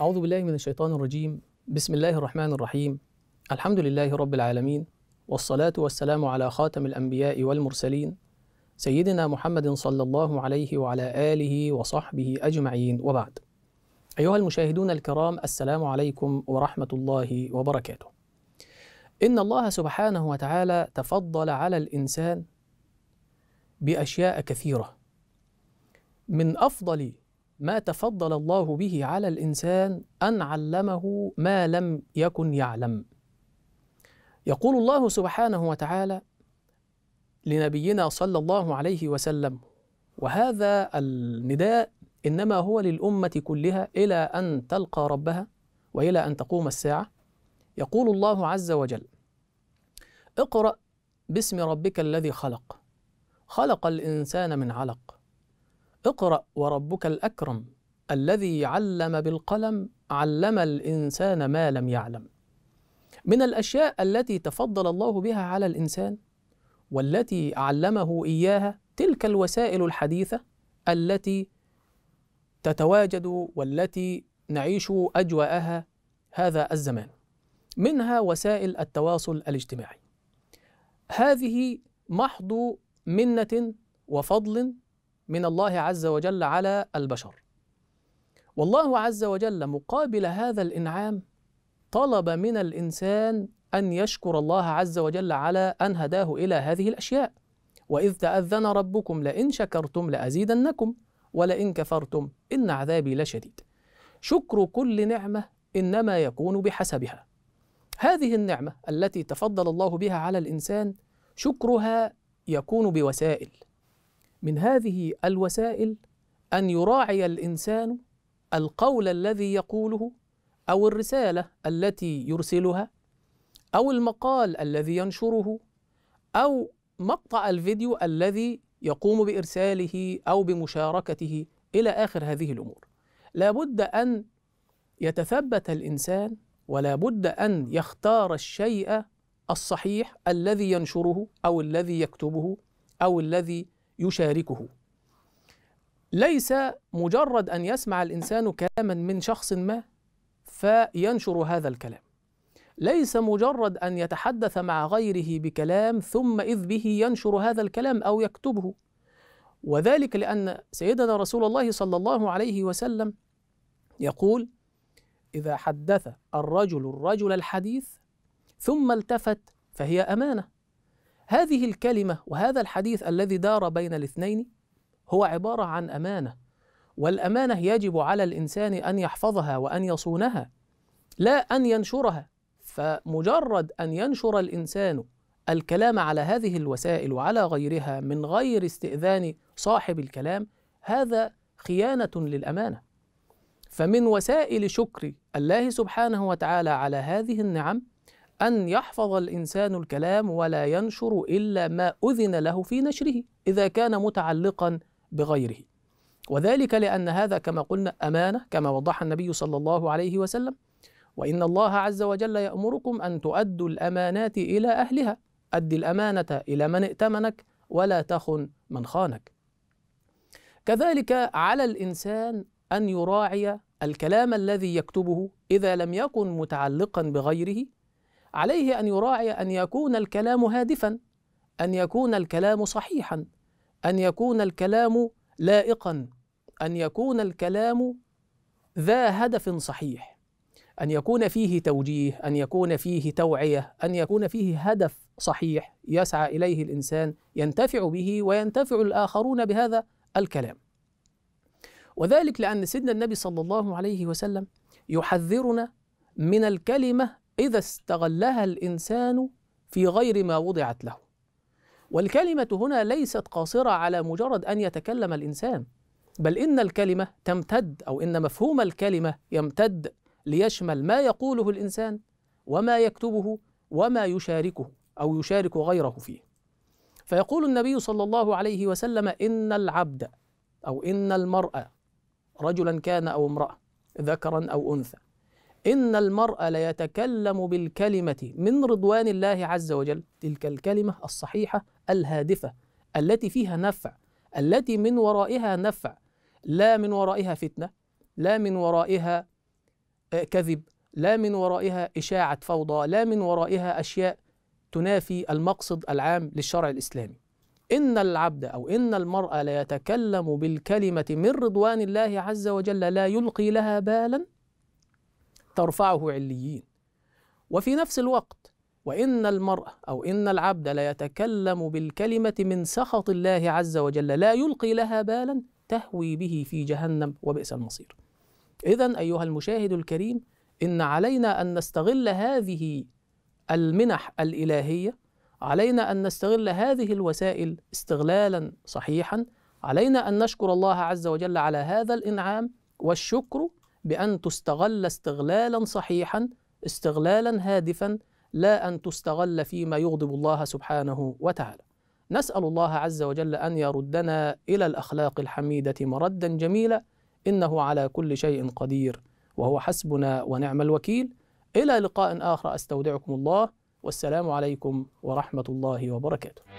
أعوذ بالله من الشيطان الرجيم بسم الله الرحمن الرحيم الحمد لله رب العالمين والصلاة والسلام على خاتم الأنبياء والمرسلين سيدنا محمد صلى الله عليه وعلى آله وصحبه أجمعين وبعد أيها المشاهدون الكرام السلام عليكم ورحمة الله وبركاته إن الله سبحانه وتعالى تفضل على الإنسان بأشياء كثيرة من أفضل ما تفضل الله به على الانسان ان علمه ما لم يكن يعلم يقول الله سبحانه وتعالى لنبينا صلى الله عليه وسلم وهذا النداء انما هو للامه كلها الى ان تلقى ربها والى ان تقوم الساعه يقول الله عز وجل اقرا باسم ربك الذي خلق خلق الانسان من علق اقرأ وربك الأكرم الذي علم بالقلم علم الإنسان ما لم يعلم. من الأشياء التي تفضل الله بها على الإنسان والتي علمه إياها تلك الوسائل الحديثة التي تتواجد والتي نعيش أجواءها هذا الزمان. منها وسائل التواصل الاجتماعي. هذه محض منة وفضل من الله عز وجل على البشر والله عز وجل مقابل هذا الانعام طلب من الانسان ان يشكر الله عز وجل على ان هداه الى هذه الاشياء واذ تاذن ربكم لئن شكرتم لازيدنكم ولئن كفرتم ان عذابي لشديد شكر كل نعمه انما يكون بحسبها هذه النعمه التي تفضل الله بها على الانسان شكرها يكون بوسائل من هذه الوسائل أن يراعي الإنسان القول الذي يقوله أو الرسالة التي يرسلها أو المقال الذي ينشره أو مقطع الفيديو الذي يقوم بإرساله أو بمشاركته إلى آخر هذه الأمور لابد أن يتثبت الإنسان ولا بد أن يختار الشيء الصحيح الذي ينشره أو الذي يكتبه أو الذي يشاركه ليس مجرد أن يسمع الإنسان كلاما من شخص ما فينشر هذا الكلام ليس مجرد أن يتحدث مع غيره بكلام ثم إذ به ينشر هذا الكلام أو يكتبه وذلك لأن سيدنا رسول الله صلى الله عليه وسلم يقول إذا حدث الرجل الرجل الحديث ثم التفت فهي أمانة هذه الكلمة وهذا الحديث الذي دار بين الاثنين هو عبارة عن أمانة والأمانة يجب على الإنسان أن يحفظها وأن يصونها لا أن ينشرها فمجرد أن ينشر الإنسان الكلام على هذه الوسائل وعلى غيرها من غير استئذان صاحب الكلام هذا خيانة للأمانة فمن وسائل شكر الله سبحانه وتعالى على هذه النعم أن يحفظ الإنسان الكلام ولا ينشر إلا ما أذن له في نشره إذا كان متعلقا بغيره وذلك لأن هذا كما قلنا أمانة كما وضح النبي صلى الله عليه وسلم وإن الله عز وجل يأمركم أن تؤدوا الأمانات إلى أهلها أد الأمانة إلى من ائتمنك ولا تخن من خانك كذلك على الإنسان أن يراعي الكلام الذي يكتبه إذا لم يكن متعلقا بغيره عليه أن يراعي أن يكون الكلام هادفا أن يكون الكلام صحيحا أن يكون الكلام لائقا أن يكون الكلام ذا هدف صحيح أن يكون فيه توجيه أن يكون فيه توعية أن يكون فيه هدف صحيح يسعى إليه الإنسان ينتفع به وينتفع الآخرون بهذا الكلام وذلك لأن سيدنا النبي صلى الله عليه وسلم يحذرنا من الكلمة إذا استغلها الإنسان في غير ما وضعت له والكلمة هنا ليست قاصرة على مجرد أن يتكلم الإنسان بل إن الكلمة تمتد أو إن مفهوم الكلمة يمتد ليشمل ما يقوله الإنسان وما يكتبه وما يشاركه أو يشارك غيره فيه فيقول النبي صلى الله عليه وسلم إن العبد أو إن المرأة رجلا كان أو امرأة ذكرا أو أنثى إن المرء ليتكلم بالكلمة من رضوان الله عز وجل تلك الكلمة الصحيحة الهادفة التي فيها نفع التي من ورائها نفع لا من ورائها فتنة لا من ورائها آه، كذب لا من ورائها إشاعة فوضى لا من ورائها أشياء تنافي المقصد العام للشرع الإسلامي إن العبد أو إن المرأة ليتكلم بالكلمة من رضوان الله عز وجل لا يلقي لها بالا ترفعه عليين وفي نفس الوقت وإن المرأة أو إن العبد لا يتكلم بالكلمة من سخط الله عز وجل لا يلقي لها بالا تهوي به في جهنم وبئس المصير إذا أيها المشاهد الكريم إن علينا أن نستغل هذه المنح الإلهية علينا أن نستغل هذه الوسائل استغلالا صحيحا علينا أن نشكر الله عز وجل على هذا الإنعام والشكر بأن تستغل استغلالا صحيحا استغلالا هادفا لا أن تستغل فيما يغضب الله سبحانه وتعالى نسأل الله عز وجل أن يردنا إلى الأخلاق الحميدة مردا جميلا إنه على كل شيء قدير وهو حسبنا ونعم الوكيل إلى لقاء آخر أستودعكم الله والسلام عليكم ورحمة الله وبركاته